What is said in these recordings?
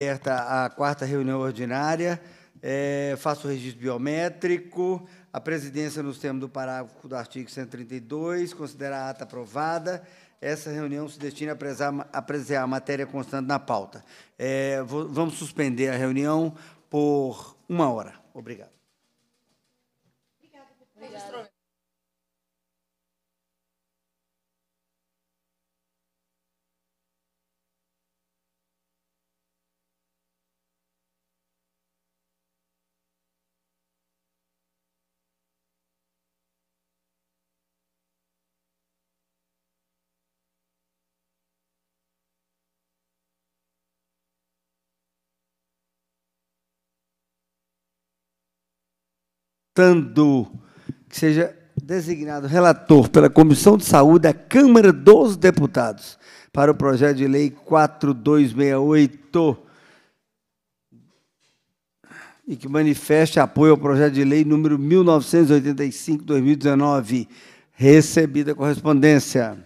Aberta a quarta reunião ordinária, é, faço o registro biométrico, a presidência, nos termos do parágrafo do artigo 132, considera a ata aprovada. Essa reunião se destina a apresentar a, a matéria constante na pauta. É, vou, vamos suspender a reunião por uma hora. Obrigado. Obrigada, Solicitando que seja designado relator pela Comissão de Saúde da Câmara dos Deputados para o projeto de lei 4268 e que manifeste apoio ao projeto de lei número 1985/2019, recebida correspondência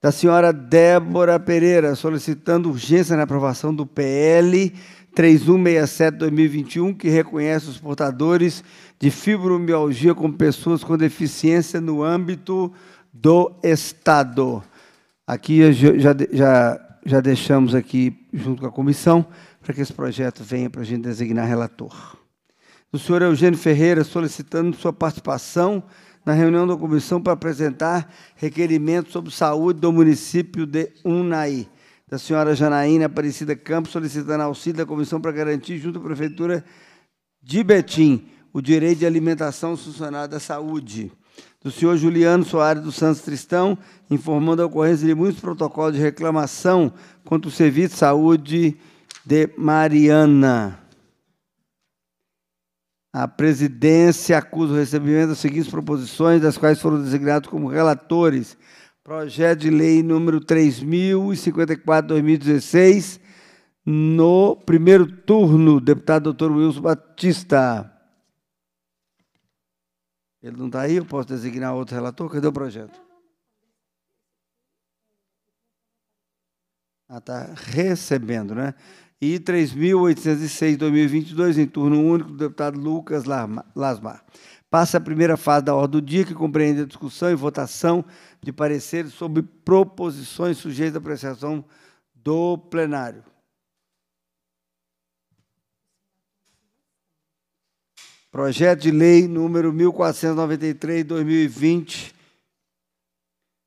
da senhora Débora Pereira solicitando urgência na aprovação do PL 3167-2021, que reconhece os portadores de fibromialgia como pessoas com deficiência no âmbito do Estado. Aqui já, já, já deixamos aqui junto com a comissão para que esse projeto venha para a gente designar relator. O senhor Eugênio Ferreira solicitando sua participação na reunião da comissão para apresentar requerimento sobre saúde do município de Unai da senhora Janaína Aparecida Campos, solicitando auxílio da comissão para garantir, junto à Prefeitura de Betim, o direito de alimentação funcional da saúde. Do senhor Juliano Soares dos Santos Tristão, informando a ocorrência de muitos protocolos de reclamação contra o serviço de saúde de Mariana. A presidência acusa o recebimento das seguintes proposições, das quais foram designados como relatores projeto de lei número 3054-2016, no primeiro turno, deputado doutor Wilson Batista. Ele não está aí, eu posso designar outro relator? Cadê o projeto? Ah, está recebendo, né? E 3.806, 2022, em turno único, do deputado Lucas Lasmar passa a primeira fase da ordem do dia, que compreende a discussão e votação de pareceres sobre proposições sujeitas à apreciação do plenário. Projeto de lei número 1493/2020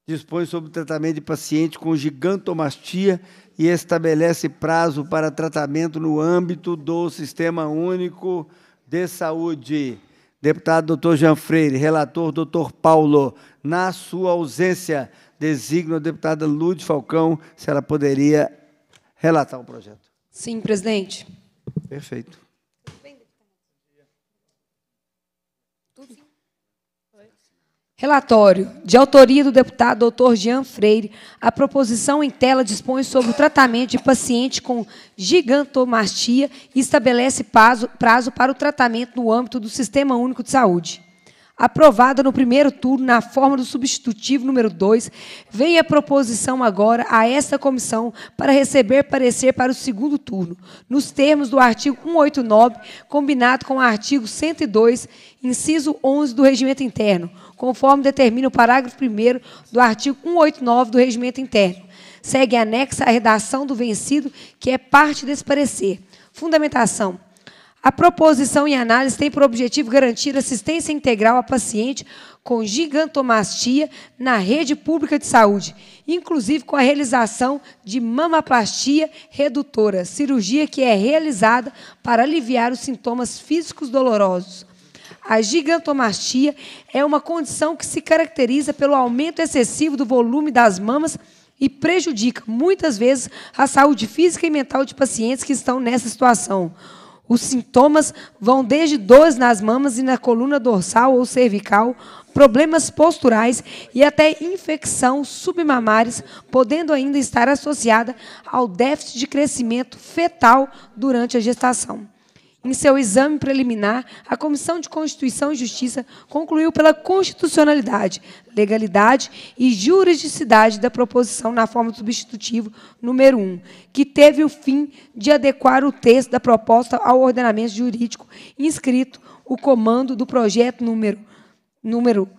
dispõe sobre o tratamento de paciente com gigantomastia e estabelece prazo para tratamento no âmbito do Sistema Único de Saúde. Deputado doutor Jean Freire, relator doutor Paulo, na sua ausência, designo a deputada Lude Falcão se ela poderia relatar o projeto. Sim, presidente. Perfeito. Relatório de autoria do deputado Dr. Jean Freire. A proposição em tela dispõe sobre o tratamento de paciente com gigantomastia e estabelece prazo, prazo para o tratamento no âmbito do Sistema Único de Saúde. Aprovada no primeiro turno, na forma do substitutivo número 2, vem a proposição agora a esta comissão para receber parecer para o segundo turno, nos termos do artigo 189, combinado com o artigo 102, inciso 11 do Regimento Interno, conforme determina o parágrafo 1 do artigo 189 do Regimento Interno. Segue anexa a redação do vencido, que é parte desse parecer. Fundamentação. A proposição em análise tem por objetivo garantir assistência integral a paciente com gigantomastia na rede pública de saúde, inclusive com a realização de mamaplastia redutora, cirurgia que é realizada para aliviar os sintomas físicos dolorosos, a gigantomastia é uma condição que se caracteriza pelo aumento excessivo do volume das mamas e prejudica, muitas vezes, a saúde física e mental de pacientes que estão nessa situação. Os sintomas vão desde dores nas mamas e na coluna dorsal ou cervical, problemas posturais e até infecção submamares, podendo ainda estar associada ao déficit de crescimento fetal durante a gestação. Em seu exame preliminar, a Comissão de Constituição e Justiça concluiu pela constitucionalidade, legalidade e juridicidade da proposição na forma substitutivo número 1, que teve o fim de adequar o texto da proposta ao ordenamento jurídico inscrito o comando do projeto número número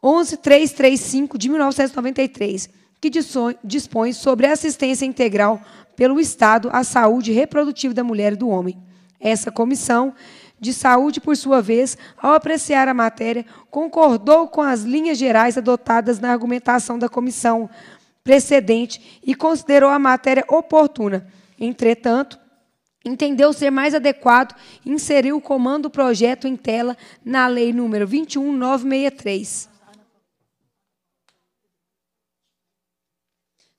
11335 de 1993, que dispõe sobre assistência integral pelo Estado à saúde reprodutiva da mulher e do homem essa comissão de saúde, por sua vez, ao apreciar a matéria, concordou com as linhas gerais adotadas na argumentação da comissão precedente e considerou a matéria oportuna. Entretanto, entendeu ser mais adequado inserir o comando do projeto em tela na Lei nº 21963.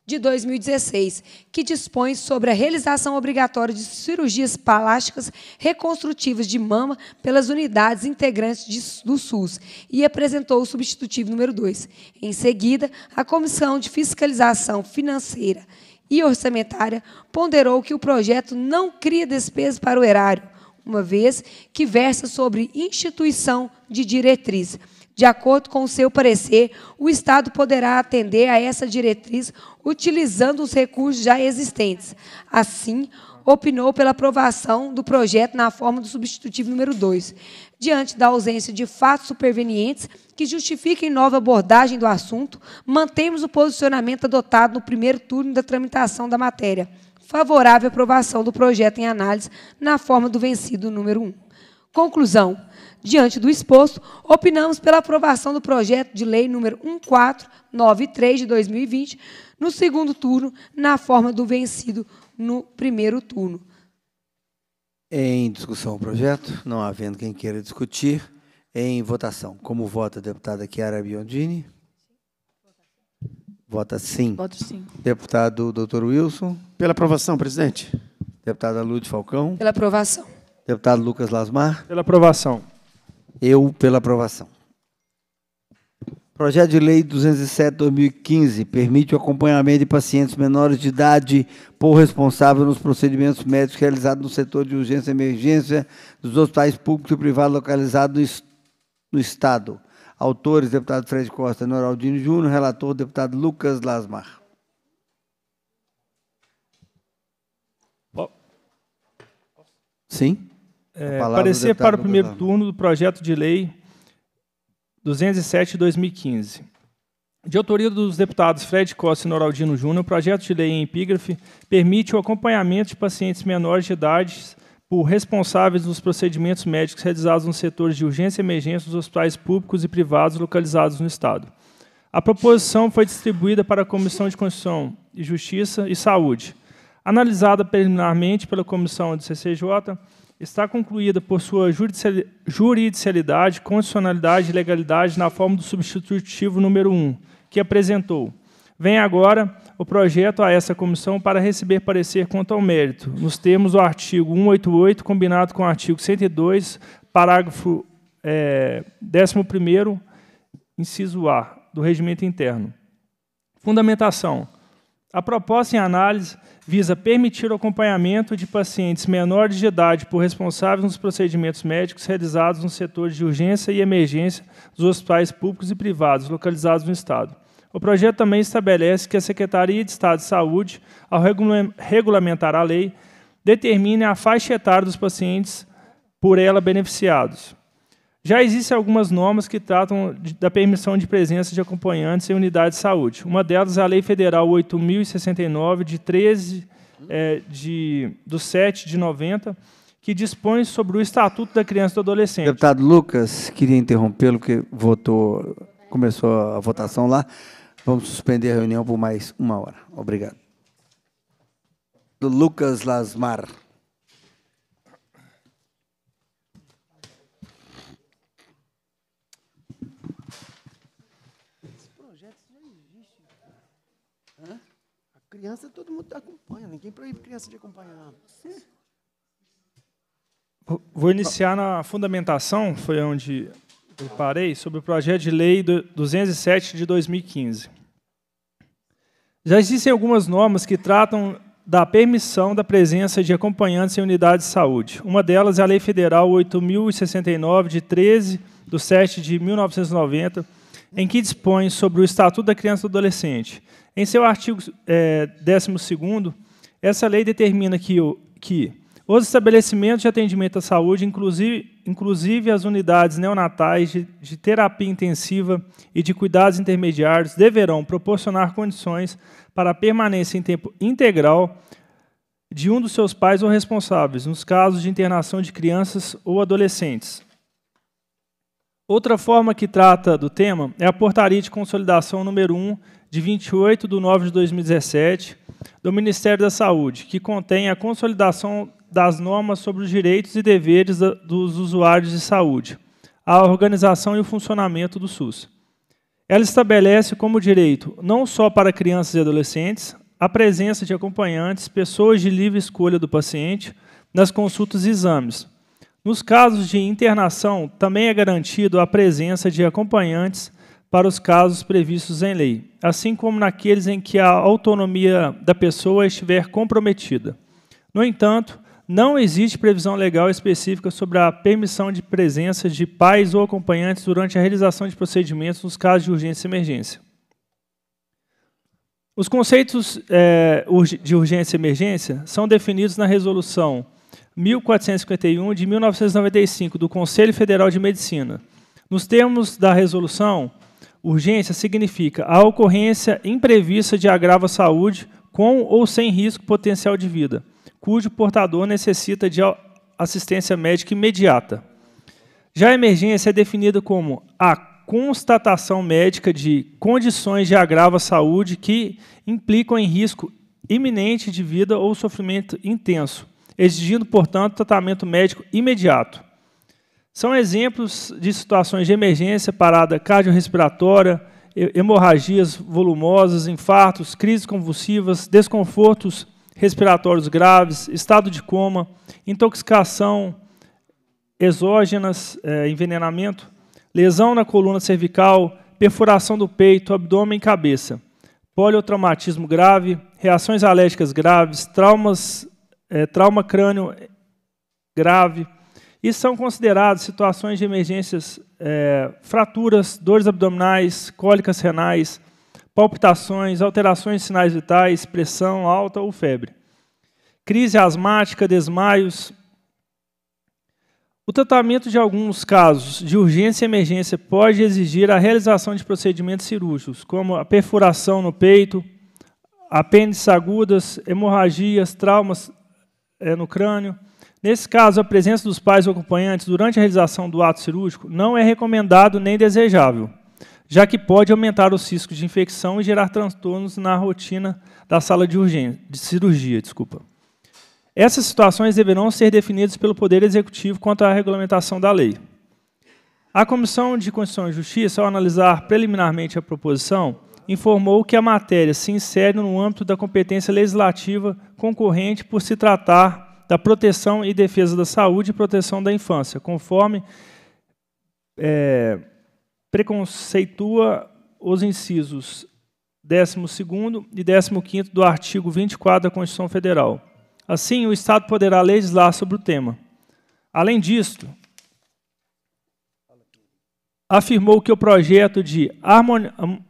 de 2016, que dispõe sobre a realização obrigatória de cirurgias plásticas reconstrutivas de mama pelas unidades integrantes de, do SUS e apresentou o substitutivo número 2. Em seguida, a Comissão de Fiscalização Financeira e Orçamentária ponderou que o projeto não cria despesas para o erário, uma vez que versa sobre instituição de diretriz. De acordo com o seu parecer, o Estado poderá atender a essa diretriz utilizando os recursos já existentes. Assim, opinou pela aprovação do projeto na forma do substitutivo número 2, diante da ausência de fatos supervenientes que justifiquem nova abordagem do assunto, mantemos o posicionamento adotado no primeiro turno da tramitação da matéria, favorável à aprovação do projeto em análise na forma do vencido número 1. Um. Conclusão. Diante do exposto, opinamos pela aprovação do projeto de lei número 1493 de 2020, no segundo turno, na forma do vencido no primeiro turno. Em discussão o projeto, não havendo quem queira discutir, em votação. Como vota a deputada Chiara Biondini? Vota sim. Voto sim. Deputado Dr. Wilson? Pela aprovação, presidente. Deputada Lúcia Falcão? Pela aprovação. Deputado Lucas Lasmar? Pela aprovação. Eu pela aprovação. Projeto de Lei 207-2015 permite o acompanhamento de pacientes menores de idade por responsável nos procedimentos médicos realizados no setor de urgência e emergência dos hospitais públicos e privados localizados no Estado. Autores, deputado Fred Costa Noraldino Júnior, relator, deputado Lucas Lasmar. Sim. É, parecer para o primeiro né? turno do projeto de lei 207 2015. De autoria dos deputados Fred Costa e Noraldino Júnior, o projeto de lei em epígrafe permite o acompanhamento de pacientes menores de idade por responsáveis dos procedimentos médicos realizados nos setores de urgência e emergência dos hospitais públicos e privados localizados no Estado. A proposição foi distribuída para a Comissão de Constituição e Justiça e Saúde. Analisada preliminarmente pela Comissão de CCJ, está concluída por sua juridicialidade, constitucionalidade e legalidade na forma do substitutivo número 1, que apresentou. Vem agora o projeto a essa comissão para receber parecer quanto ao mérito, nos termos do artigo 188, combinado com o artigo 102, parágrafo é, 11, inciso A, do Regimento Interno. Fundamentação. A proposta em análise visa permitir o acompanhamento de pacientes menores de idade por responsáveis nos procedimentos médicos realizados nos setores de urgência e emergência dos hospitais públicos e privados localizados no Estado. O projeto também estabelece que a Secretaria de Estado de Saúde, ao regulamentar a lei, determine a faixa etária dos pacientes por ela beneficiados. Já existem algumas normas que tratam da permissão de presença de acompanhantes em unidades de saúde. Uma delas é a Lei Federal 8.069, de 13 é, de, do 7 de 90, que dispõe sobre o Estatuto da Criança e do Adolescente. Deputado Lucas, queria interrompê-lo, porque votou, começou a votação lá. Vamos suspender a reunião por mais uma hora. Obrigado. Do Lucas Lasmar. A criança, todo mundo acompanha, ninguém proíbe criança de acompanhar. Vou iniciar na fundamentação, foi onde eu parei, sobre o projeto de lei 207 de 2015. Já existem algumas normas que tratam da permissão da presença de acompanhantes em unidades de saúde. Uma delas é a Lei Federal 8.069, de 13 de 7 de 1990, em que dispõe sobre o Estatuto da Criança e do Adolescente. Em seu artigo é, 12, essa lei determina que, que os estabelecimentos de atendimento à saúde, inclusive, inclusive as unidades neonatais de, de, terapia intensiva e de cuidados intermediários, deverão proporcionar condições para a permanência em tempo integral de um dos seus pais ou responsáveis, nos casos de internação de crianças ou adolescentes. Outra forma que trata do tema é a portaria de consolidação número 1, de 28 de 9 de 2017, do Ministério da Saúde, que contém a consolidação das normas sobre os direitos e deveres dos usuários de saúde, a organização e o funcionamento do SUS. Ela estabelece como direito, não só para crianças e adolescentes, a presença de acompanhantes, pessoas de livre escolha do paciente, nas consultas e exames, nos casos de internação, também é garantido a presença de acompanhantes para os casos previstos em lei, assim como naqueles em que a autonomia da pessoa estiver comprometida. No entanto, não existe previsão legal específica sobre a permissão de presença de pais ou acompanhantes durante a realização de procedimentos nos casos de urgência e emergência. Os conceitos é, de urgência e emergência são definidos na Resolução 1451 de 1995 do Conselho Federal de Medicina. Nos termos da resolução, urgência significa a ocorrência imprevista de agravo à saúde com ou sem risco potencial de vida, cujo portador necessita de assistência médica imediata. Já a emergência é definida como a constatação médica de condições de agravo à saúde que implicam em risco iminente de vida ou sofrimento intenso, exigindo, portanto, tratamento médico imediato. São exemplos de situações de emergência, parada cardiorrespiratória, hemorragias volumosas, infartos, crises convulsivas, desconfortos respiratórios graves, estado de coma, intoxicação exógenas, é, envenenamento, lesão na coluna cervical, perfuração do peito, abdômen e cabeça, poliotraumatismo grave, reações alérgicas graves, traumas é, trauma crânio grave. E são consideradas situações de emergências, é, fraturas, dores abdominais, cólicas renais, palpitações, alterações de sinais vitais, pressão alta ou febre. Crise asmática, desmaios. O tratamento de alguns casos de urgência e emergência pode exigir a realização de procedimentos cirúrgicos, como a perfuração no peito, apêndices agudas, hemorragias, traumas é, no crânio. Nesse caso, a presença dos pais ou acompanhantes durante a realização do ato cirúrgico não é recomendado nem desejável, já que pode aumentar os riscos de infecção e gerar transtornos na rotina da sala de, urgência, de cirurgia. Desculpa. Essas situações deverão ser definidas pelo Poder Executivo quanto à regulamentação da lei. A Comissão de Constituição e Justiça, ao analisar preliminarmente a proposição, informou que a matéria se insere no âmbito da competência legislativa concorrente por se tratar da proteção e defesa da saúde e proteção da infância, conforme é, preconceitua os incisos 12 e 15 do artigo 24 da Constituição Federal. Assim, o Estado poderá legislar sobre o tema. Além disto, afirmou que o projeto de harmonização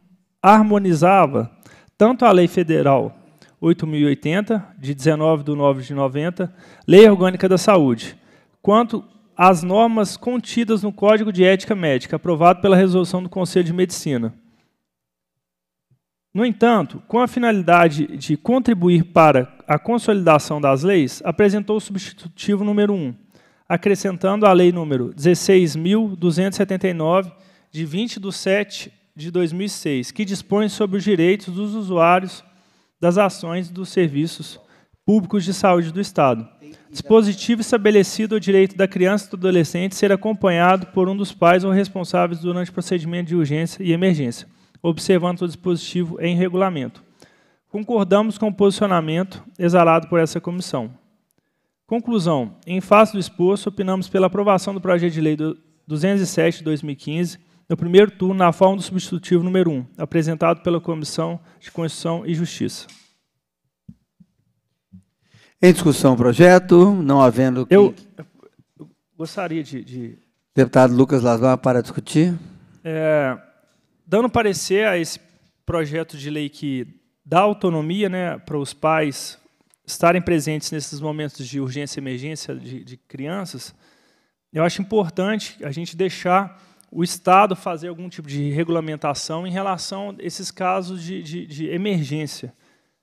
harmonizava tanto a lei federal 8080, de 19 de 9 de 90, Lei Orgânica da Saúde, quanto as normas contidas no Código de Ética Médica, aprovado pela resolução do Conselho de Medicina. No entanto, com a finalidade de contribuir para a consolidação das leis, apresentou o substitutivo número 1, acrescentando a Lei número 16.279, de 20 de 7 de 2006, que dispõe sobre os direitos dos usuários das ações dos serviços públicos de saúde do Estado. Dispositivo estabelecido o direito da criança e do adolescente ser acompanhado por um dos pais ou responsáveis durante procedimento de urgência e emergência, observando o dispositivo em regulamento. Concordamos com o posicionamento exalado por essa comissão. Conclusão. Em face do exposto, opinamos pela aprovação do projeto de lei 207 de 2015, no primeiro turno na forma do substitutivo número 1, apresentado pela Comissão de Constituição e Justiça. Em discussão o projeto, não havendo... Eu, eu gostaria de, de, Deputado Lucas Lasmar, para discutir. É, dando parecer a esse projeto de lei que dá autonomia né, para os pais estarem presentes nesses momentos de urgência e emergência de, de crianças, eu acho importante a gente deixar o Estado fazer algum tipo de regulamentação em relação a esses casos de, de, de emergência.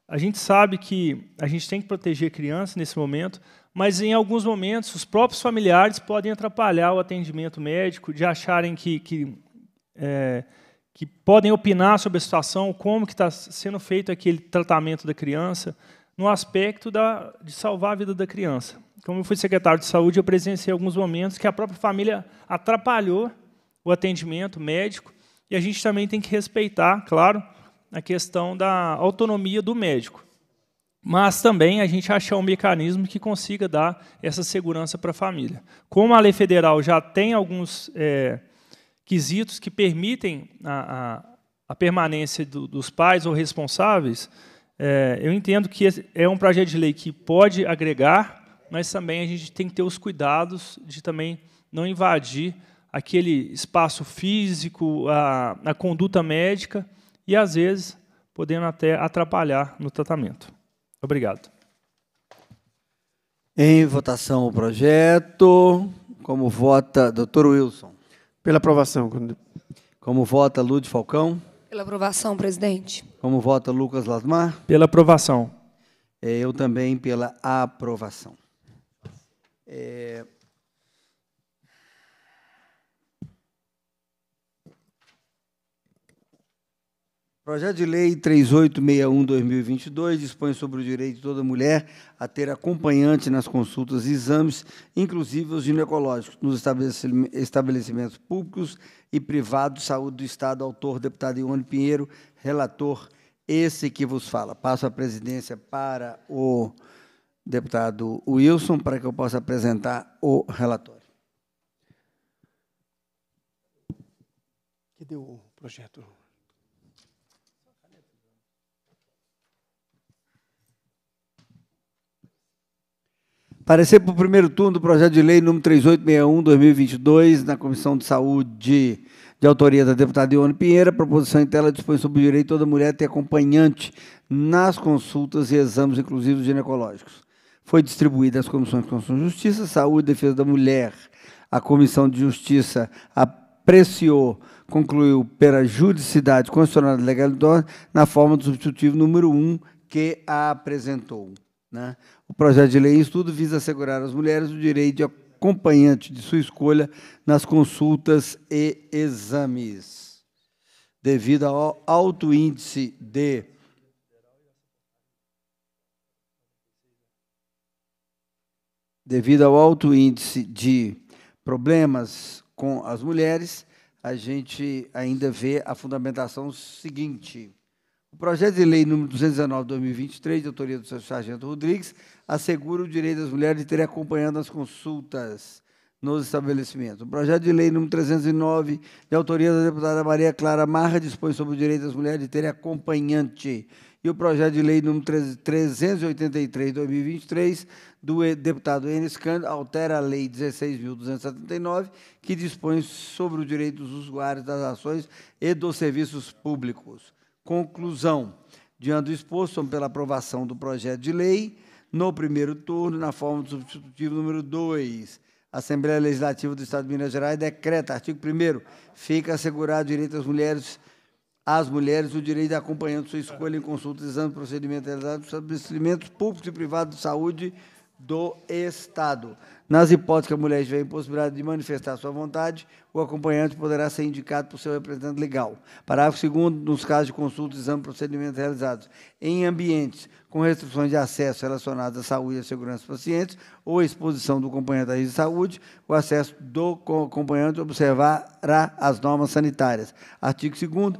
A gente sabe que a gente tem que proteger crianças nesse momento, mas em alguns momentos os próprios familiares podem atrapalhar o atendimento médico, de acharem que, que, é, que podem opinar sobre a situação, como que está sendo feito aquele tratamento da criança, no aspecto da, de salvar a vida da criança. Como eu fui secretário de saúde, eu presenciei alguns momentos que a própria família atrapalhou o atendimento médico, e a gente também tem que respeitar, claro, a questão da autonomia do médico. Mas também a gente achar um mecanismo que consiga dar essa segurança para a família. Como a lei federal já tem alguns é, quesitos que permitem a, a, a permanência do, dos pais ou responsáveis, é, eu entendo que é um projeto de lei que pode agregar, mas também a gente tem que ter os cuidados de também não invadir aquele espaço físico, a, a conduta médica e, às vezes, podendo até atrapalhar no tratamento. Obrigado. Em votação o projeto. Como vota Dr. Wilson? Pela aprovação. Como vota Lude Falcão? Pela aprovação, presidente. Como vota Lucas Lasmar? Pela aprovação. É, eu também pela aprovação. É... Projeto de Lei 3861-2022 dispõe sobre o direito de toda mulher a ter acompanhante nas consultas e exames, inclusive os ginecológicos, nos estabelecimentos públicos e privados de saúde do Estado. Autor, deputado Ione Pinheiro, relator, esse que vos fala. Passo a presidência para o deputado Wilson, para que eu possa apresentar o relatório. Que deu o projeto? Parecer para o primeiro turno do projeto de lei número 3861-2022 na Comissão de Saúde de autoria da deputada Ione Pinheira, proposição em tela dispõe sobre o direito de toda mulher ter acompanhante nas consultas e exames, inclusive os ginecológicos. Foi distribuída às comissões de Constituição e Justiça, Saúde e Defesa da Mulher. A Comissão de Justiça apreciou, concluiu pela judicidade, constitucional e legalidade na forma do substitutivo número 1 um que a apresentou. Né? O projeto de lei em estudo visa assegurar às mulheres o direito de acompanhante de sua escolha nas consultas e exames. Devido ao alto índice de devido ao alto índice de problemas com as mulheres, a gente ainda vê a fundamentação seguinte. O projeto de lei número 219/2023, de autoria do senhor Sargento Rodrigues, assegura o direito das mulheres de terem acompanhando as consultas nos estabelecimentos. O projeto de lei nº 309, de autoria da deputada Maria Clara Marra, dispõe sobre o direito das mulheres de terem acompanhante. E o projeto de lei nº 383, 2023, do deputado Enes Cândido, altera a lei 16.279, que dispõe sobre o direito dos usuários das ações e dos serviços públicos. Conclusão. Diante do exposto, pela aprovação do projeto de lei, no primeiro turno, na forma do substitutivo número 2. Assembleia Legislativa do Estado de Minas Gerais decreta, artigo 1 fica assegurado o direito às mulheres, às mulheres o direito de acompanhar sua escolha em consulta, exame, procedimento realizado nos estabelecimentos públicos e privados de saúde do Estado. Nas hipóteses que a mulher estiver impossibilidade de manifestar sua vontade, o acompanhante poderá ser indicado por seu representante legal. Parágrafo 2 nos casos de consulta, exame, procedimento realizados em ambientes com restrições de acesso relacionadas à saúde e à segurança dos pacientes, ou exposição do acompanhante à rede de saúde, o acesso do acompanhante observará as normas sanitárias. Artigo 2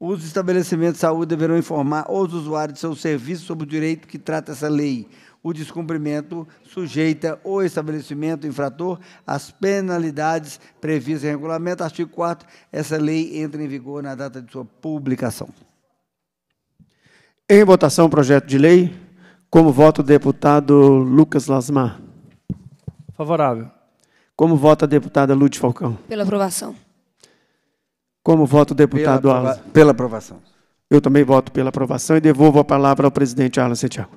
os estabelecimentos de saúde deverão informar os usuários de seus serviços sobre o direito que trata essa lei. O descumprimento sujeita o estabelecimento infrator às penalidades previstas em regulamento. Artigo 4 essa lei entra em vigor na data de sua publicação. Em votação o projeto de lei. Como voto o deputado Lucas Lasmar? Favorável. Como vota a deputada Lúcia Falcão? Pela aprovação. Como vota o deputado Alan. Pela aprovação. Eu também voto pela aprovação e devolvo a palavra ao presidente Alan Santiago.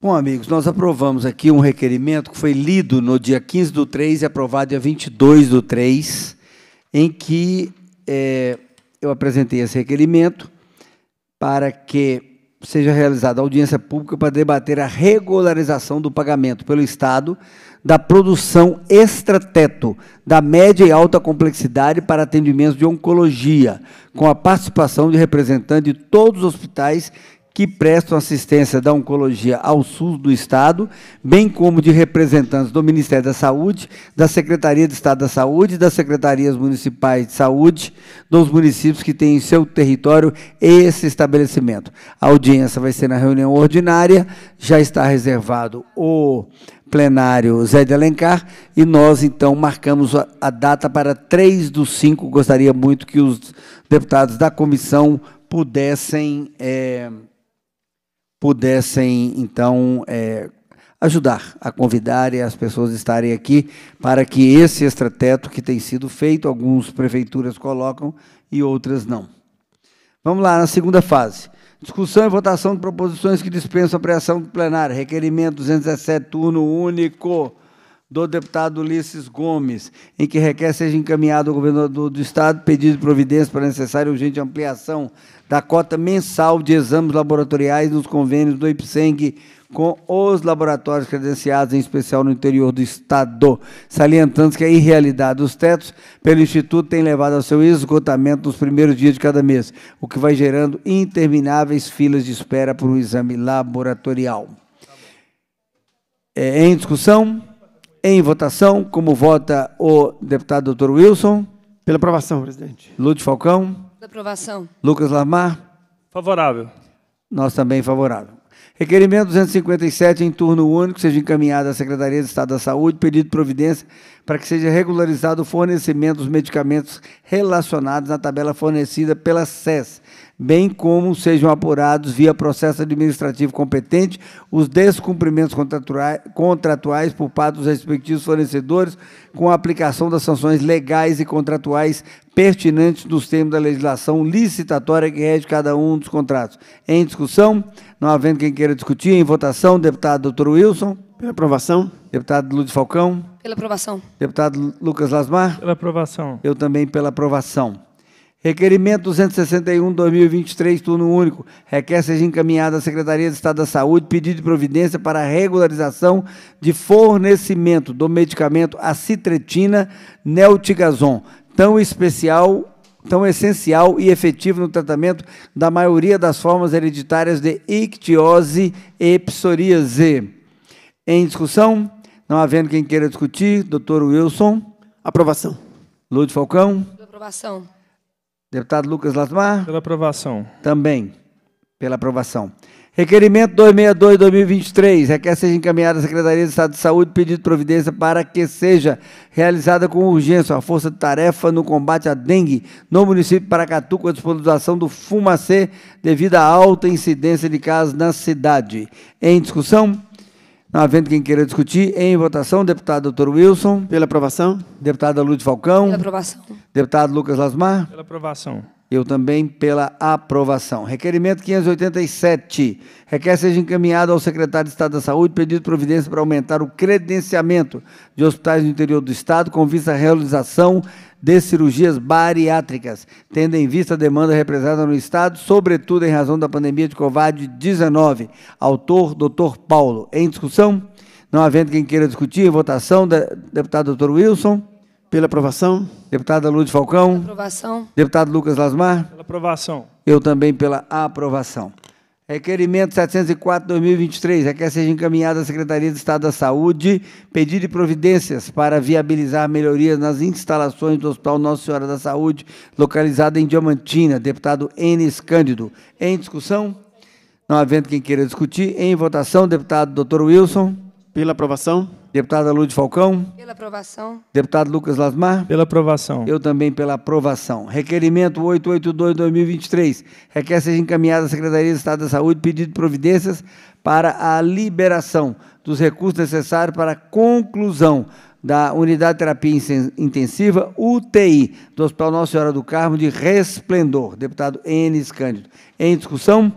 Bom, amigos, nós aprovamos aqui um requerimento que foi lido no dia 15 do 3 e aprovado dia 22 do 3, em que é, eu apresentei esse requerimento para que seja realizada audiência pública para debater a regularização do pagamento pelo Estado da produção extrateto da média e alta complexidade para atendimentos de oncologia, com a participação de representantes de todos os hospitais que prestam assistência da oncologia ao SUS do Estado, bem como de representantes do Ministério da Saúde, da Secretaria de Estado da Saúde, das Secretarias Municipais de Saúde, dos municípios que têm em seu território esse estabelecimento. A audiência vai ser na reunião ordinária, já está reservado o plenário Zé de Alencar, e nós então marcamos a, data para 3 dos 5. Gostaria muito que os deputados da comissão pudessem. É, pudessem, então, é, ajudar a convidar as pessoas a estarem aqui para que esse extrateto que tem sido feito, algumas prefeituras colocam e outras não. Vamos lá, na segunda fase. Discussão e votação de proposições que dispensam a apreensão do plenário. Requerimento 217, turno único do deputado Ulisses Gomes, em que requer seja encaminhado ao governador do Estado pedido de providência para necessária e urgente ampliação da cota mensal de exames laboratoriais nos convênios do IPSENG com os laboratórios credenciados, em especial no interior do Estado, salientando que a irrealidade dos tetos pelo Instituto tem levado ao seu esgotamento nos primeiros dias de cada mês, o que vai gerando intermináveis filas de espera por um exame laboratorial. É, em discussão? Em votação, como vota o deputado doutor Wilson? Pela aprovação, presidente. Lúcio Falcão? Pela aprovação. Lucas Lamar? Favorável. Nós também favorável. Requerimento 257 em turno único, seja encaminhado à Secretaria de Estado da Saúde, pedido de providência para que seja regularizado o fornecimento dos medicamentos relacionados na tabela fornecida pela SES, bem como sejam apurados via processo administrativo competente os descumprimentos contratuais por parte dos respectivos fornecedores com a aplicação das sanções legais e contratuais pertinentes nos termos da legislação licitatória que rege cada um dos contratos. Em discussão, não havendo quem queira discutir, em votação, deputado doutor Wilson. Pela aprovação. Deputado lúcio Falcão. Pela aprovação. Deputado Lucas Lasmar. Pela aprovação. Eu também pela aprovação. Requerimento 261-2023, turno único. Requer seja encaminhado à Secretaria de Estado da Saúde pedido de providência para a regularização de fornecimento do medicamento acitretina neotigazon, tão especial, tão essencial e efetivo no tratamento da maioria das formas hereditárias de ictiose e psoríase. Em discussão? Não havendo quem queira discutir, doutor Wilson. Aprovação. Lúcio Falcão. Aprovação. Deputado Lucas Lasmar. Pela aprovação. Também pela aprovação. Requerimento 262-2023, requer seja encaminhada à Secretaria de Estado de Saúde pedido de providência para que seja realizada com urgência a força-tarefa no combate à dengue no município de Paracatu com a disponibilização do fumacê devido à alta incidência de casos na cidade. Em discussão? Não havendo quem queira discutir, em votação, deputado doutor Wilson. Pela aprovação. Deputada Lúcia Falcão. Pela aprovação. Deputado Lucas Lasmar. Pela aprovação. Eu também pela aprovação. Requerimento 587. Requer seja encaminhado ao secretário de Estado da Saúde pedido providência para aumentar o credenciamento de hospitais no interior do Estado com vista à realização de cirurgias bariátricas, tendo em vista a demanda represada no Estado, sobretudo em razão da pandemia de Covid-19. Autor, Dr. Paulo. Em discussão? Não havendo quem queira discutir, votação, deputado Dr. Wilson. Pela aprovação. Deputada Lúcia Falcão. Pela aprovação. Deputado Lucas Lasmar. Pela aprovação. Eu também pela aprovação. Requerimento 704-2023 requer seja encaminhado à Secretaria de Estado da Saúde pedido de providências para viabilizar melhorias nas instalações do Hospital Nossa Senhora da Saúde, localizado em Diamantina. Deputado Enes Cândido. Em discussão? Não havendo quem queira discutir. Em votação, deputado Dr. Wilson. Pela aprovação. Deputada Lúcia Falcão. Pela aprovação. Deputado Lucas Lasmar. Pela aprovação. Eu também pela aprovação. Requerimento 882-2023. Requer seja encaminhada à Secretaria de Estado da Saúde pedido de providências para a liberação dos recursos necessários para a conclusão da Unidade de Terapia Intensiva UTI do Hospital Nossa Senhora do Carmo de Resplendor. Deputado Enes Cândido. Em discussão?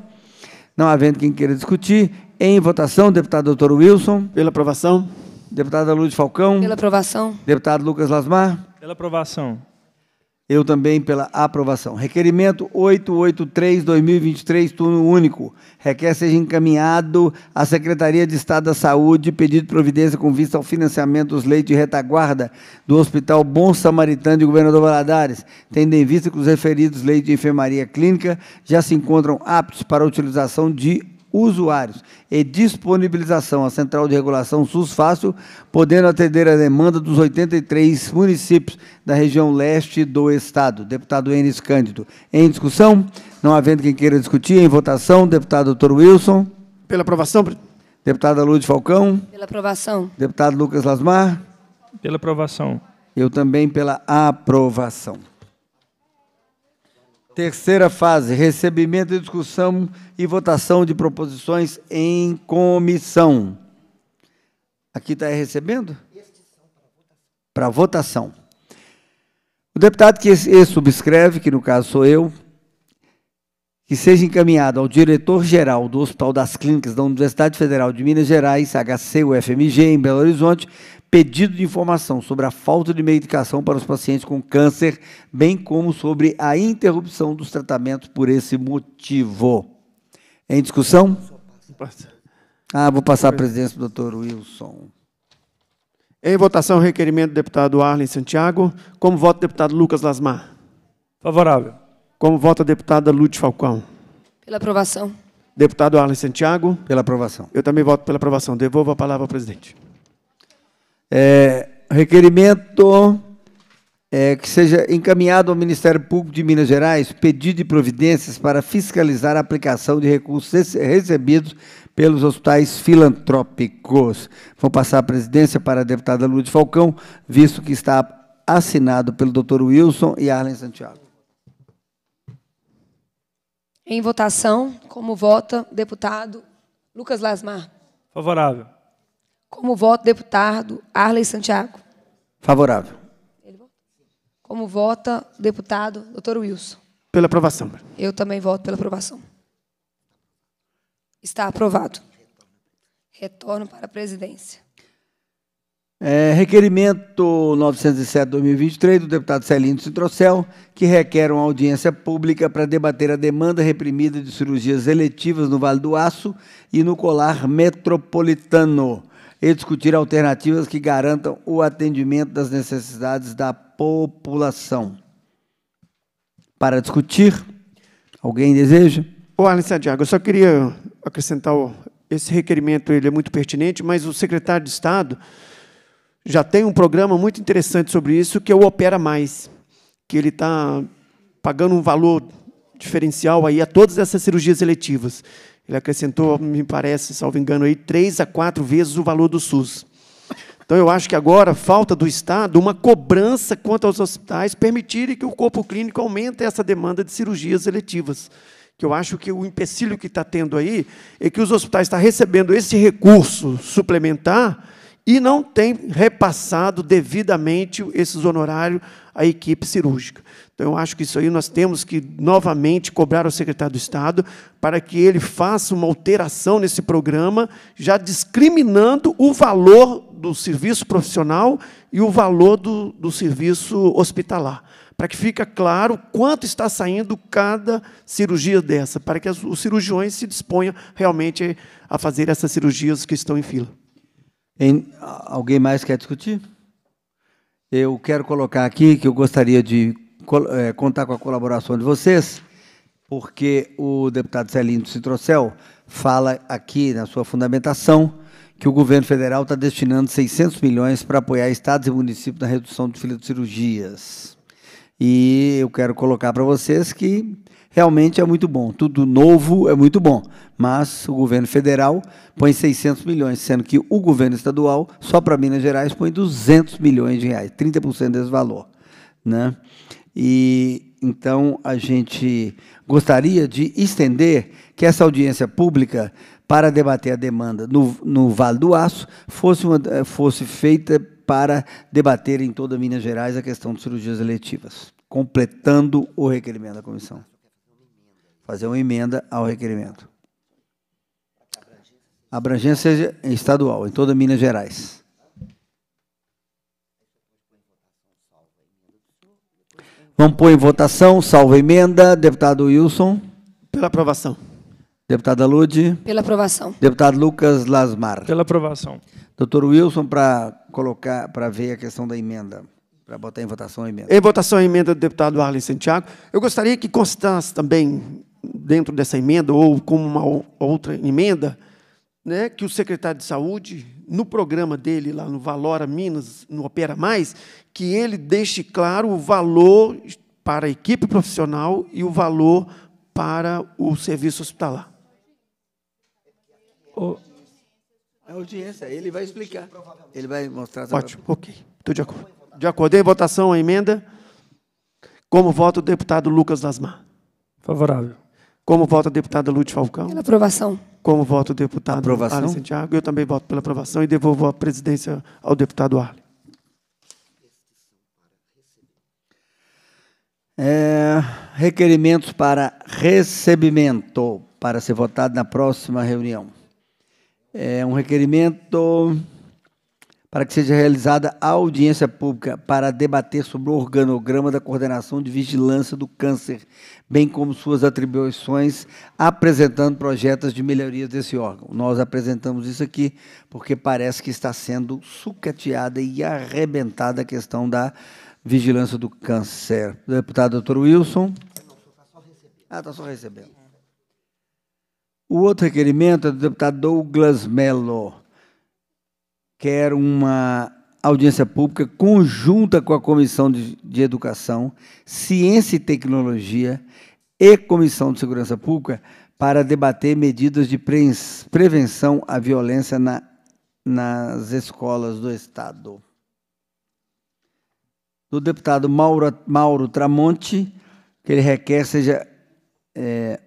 Não havendo quem queira discutir. Em votação, deputado doutor Wilson. Pela aprovação. Deputada Lúcia Falcão. Pela aprovação. Deputado Lucas Lasmar. Pela aprovação. Eu também pela aprovação. Requerimento 883-2023, turno único. Requer seja encaminhado à Secretaria de Estado da Saúde pedido de providência com vista ao financiamento dos leitos de retaguarda do Hospital Bom Samaritano de Governador Valadares, tendo em vista que os referidos leitos de enfermaria clínica já se encontram aptos para a utilização de usuários e disponibilização. à Central de Regulação SUS Fácil, podendo atender a demanda dos 83 municípios da região leste do Estado. Deputado Enes Cândido. Em discussão? Não havendo quem queira discutir, em votação, deputado doutor Wilson. Pela aprovação. Deputada Lúcia Falcão. Pela aprovação. Deputado Lucas Lasmar. Pela aprovação. Eu também pela aprovação. Terceira fase: recebimento, discussão e votação de proposições em comissão. Aqui está recebendo? Para votação. O deputado que subscreve, que no caso sou eu, que seja encaminhado ao diretor-geral do Hospital das Clínicas da Universidade Federal de Minas Gerais, HC-UFMG, em Belo Horizonte, pedido de informação sobre a falta de medicação para os pacientes com câncer, bem como sobre a interrupção dos tratamentos por esse motivo. Em discussão? Ah, vou passar a presidência do Dr. Wilson. Em votação, requerimento do deputado Arlen Santiago. Como voto, deputado Lucas Lasmar. Favorável. Como vota a deputada Lúcia Falcão? Pela aprovação. Deputado Arlen Santiago? Pela aprovação. Eu também voto pela aprovação. Devolvo a palavra ao presidente. É, requerimento é, que seja encaminhado ao Ministério Público de Minas Gerais pedido de providências para fiscalizar a aplicação de recursos recebidos pelos hospitais filantrópicos. Vou passar a presidência para a deputada Lúcia Falcão, visto que está assinado pelo Dr. Wilson e Arlen Santiago. Em votação, como vota deputado Lucas Lasmar? Favorável. Como vota deputado Arley Santiago? Favorável. Como vota deputado doutor Wilson? Pela aprovação. Eu também voto pela aprovação. Está aprovado. Retorno para a presidência. É, requerimento 907-2023 do deputado Celino Citrocel, que requer uma audiência pública para debater a demanda reprimida de cirurgias eletivas no Vale do Aço e no Colar Metropolitano, e discutir alternativas que garantam o atendimento das necessidades da população. Para discutir, alguém deseja? Olá, Arlen Santiago, eu só queria acrescentar esse requerimento, ele é muito pertinente, mas o secretário de Estado já tem um programa muito interessante sobre isso, que é o Opera Mais, que ele está pagando um valor diferencial aí a todas essas cirurgias eletivas. Ele acrescentou, me parece, salvo engano, aí, três a quatro vezes o valor do SUS. Então, eu acho que agora falta do Estado uma cobrança quanto aos hospitais permitirem que o corpo clínico aumente essa demanda de cirurgias eletivas. Que eu acho que o empecilho que está tendo aí é que os hospitais estão tá recebendo esse recurso suplementar e não tem repassado devidamente esses honorários à equipe cirúrgica. Então, eu acho que isso aí nós temos que novamente cobrar ao secretário do Estado para que ele faça uma alteração nesse programa, já discriminando o valor do serviço profissional e o valor do, do serviço hospitalar, para que fique claro quanto está saindo cada cirurgia dessa, para que os cirurgiões se disponham realmente a fazer essas cirurgias que estão em fila. Em, alguém mais quer discutir? Eu quero colocar aqui que eu gostaria de é, contar com a colaboração de vocês, porque o deputado Celinho Citrocel fala aqui na sua fundamentação que o governo federal está destinando 600 milhões para apoiar estados e municípios na redução de filho de cirurgias. E eu quero colocar para vocês que realmente é muito bom. Tudo novo é muito bom. Mas o governo federal põe 600 milhões, sendo que o governo estadual, só para Minas Gerais, põe 200 milhões de reais, 30% desse valor. Né? E então a gente gostaria de estender que essa audiência pública para debater a demanda no, no Vale do Aço fosse, uma, eh, fosse feita para debater em toda Minas Gerais a questão de cirurgias eletivas, completando o requerimento da comissão. Fazer uma emenda ao requerimento. Abrangência estadual, em toda Minas Gerais. Vamos pôr em votação, salva emenda. Deputado Wilson. Pela aprovação. Deputada Lude. Pela aprovação. Deputado Lucas Lasmar. Pela aprovação. Doutor Wilson, para colocar, para ver a questão da emenda, para botar em votação a emenda. Em votação a emenda do deputado Arlen Santiago. Eu gostaria que constasse também, dentro dessa emenda, ou como uma outra emenda, né, que o secretário de Saúde, no programa dele lá no Valora Minas, no Opera Mais, que ele deixe claro o valor para a equipe profissional e o valor para o serviço hospitalar. Oh a audiência. Ele vai explicar. Ele vai mostrar. Ótimo, ok. Estou de acordo. De acordo. Em votação, a emenda. Como vota o deputado Lucas Lasmar? Favorável. Como vota a deputada Lúcia Falcão? Pela aprovação. Como vota o deputado aprovação. Arlen Santiago? Eu também voto pela aprovação e devolvo a presidência ao deputado Arlen. É, requerimentos para recebimento, para ser votado na próxima reunião é um requerimento para que seja realizada a audiência pública para debater sobre o organograma da coordenação de vigilância do câncer, bem como suas atribuições, apresentando projetos de melhorias desse órgão. Nós apresentamos isso aqui porque parece que está sendo sucateada e arrebentada a questão da vigilância do câncer. Deputado Dr. Wilson. Ah, está só recebendo. Ah, tá o outro requerimento é do deputado Douglas Melo, quer uma audiência pública conjunta com a Comissão de, de Educação, Ciência e Tecnologia e Comissão de Segurança Pública para debater medidas de pre prevenção à violência na, nas escolas do Estado. Do deputado Mauro, Mauro Tramonte, que ele requer seja é,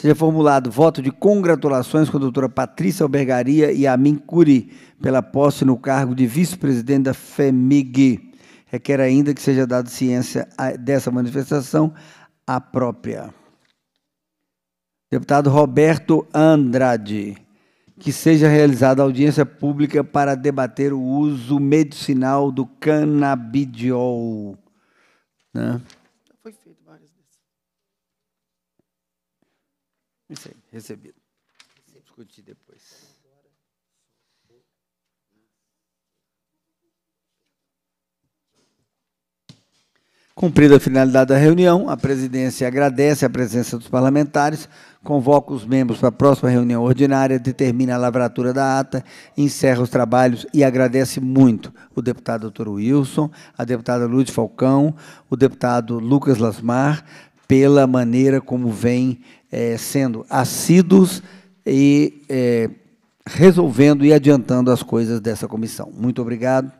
Seja formulado voto de congratulações com a doutora Patrícia Albergaria e a Amin Curi pela posse no cargo de vice-presidente da FEMIG. Requer ainda que seja dado ciência dessa manifestação à própria. Deputado Roberto Andrade que seja realizada audiência pública para debater o uso medicinal do canabidiol. Né? Isso aí, recebido. Vou discutir depois. Cumprida a finalidade da reunião, a presidência agradece a presença dos parlamentares, convoca os membros para a próxima reunião ordinária, determina a lavratura da ata, encerra os trabalhos e agradece muito o deputado Dr. Wilson, a deputada Lúcia Falcão, o deputado Lucas Lasmar, pela maneira como vem é, sendo assíduos e é, resolvendo e adiantando as coisas dessa comissão. Muito obrigado.